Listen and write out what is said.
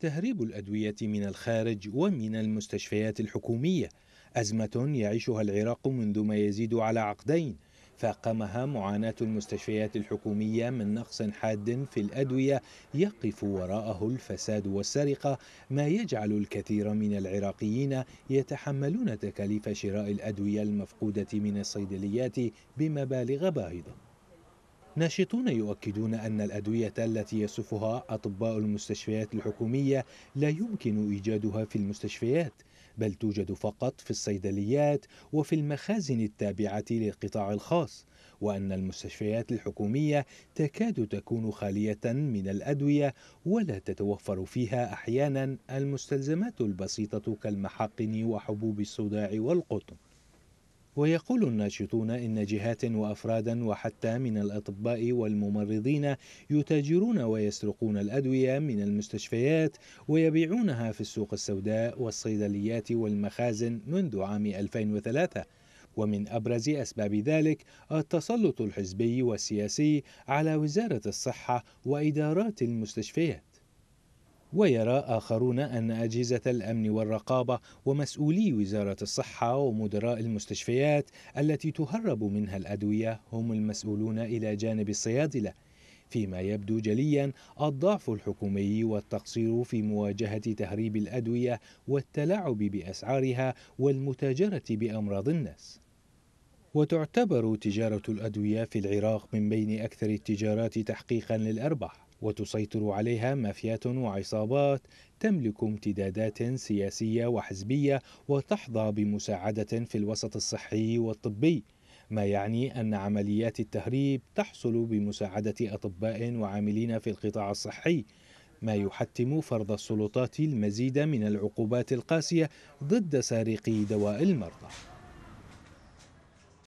تهريب الادويه من الخارج ومن المستشفيات الحكوميه ازمه يعيشها العراق منذ ما يزيد على عقدين فاقمها معاناه المستشفيات الحكوميه من نقص حاد في الادويه يقف وراءه الفساد والسرقه ما يجعل الكثير من العراقيين يتحملون تكاليف شراء الادويه المفقوده من الصيدليات بمبالغ باهظه ناشطون يؤكدون أن الأدوية التي يصفها أطباء المستشفيات الحكومية لا يمكن إيجادها في المستشفيات بل توجد فقط في الصيدليات وفي المخازن التابعة للقطاع الخاص وأن المستشفيات الحكومية تكاد تكون خالية من الأدوية ولا تتوفر فيها أحيانا المستلزمات البسيطة كالمحقن وحبوب الصداع والقطن ويقول الناشطون إن جهات وأفرادا وحتى من الأطباء والممرضين يتاجرون ويسرقون الأدوية من المستشفيات ويبيعونها في السوق السوداء والصيدليات والمخازن منذ عام 2003 ومن أبرز أسباب ذلك التسلط الحزبي والسياسي على وزارة الصحة وإدارات المستشفيات ويرى آخرون أن أجهزة الأمن والرقابة ومسؤولي وزارة الصحة ومدراء المستشفيات التي تهرب منها الأدوية هم المسؤولون إلى جانب الصيادلة فيما يبدو جليا الضعف الحكومي والتقصير في مواجهة تهريب الأدوية والتلاعب بأسعارها والمتاجرة بأمراض الناس وتعتبر تجارة الأدوية في العراق من بين أكثر التجارات تحقيقا للأرباح وتسيطر عليها مافيات وعصابات تملك امتدادات سياسيه وحزبيه وتحظى بمساعده في الوسط الصحي والطبي ما يعني ان عمليات التهريب تحصل بمساعده اطباء وعاملين في القطاع الصحي ما يحتم فرض السلطات المزيد من العقوبات القاسيه ضد سارقي دواء المرضى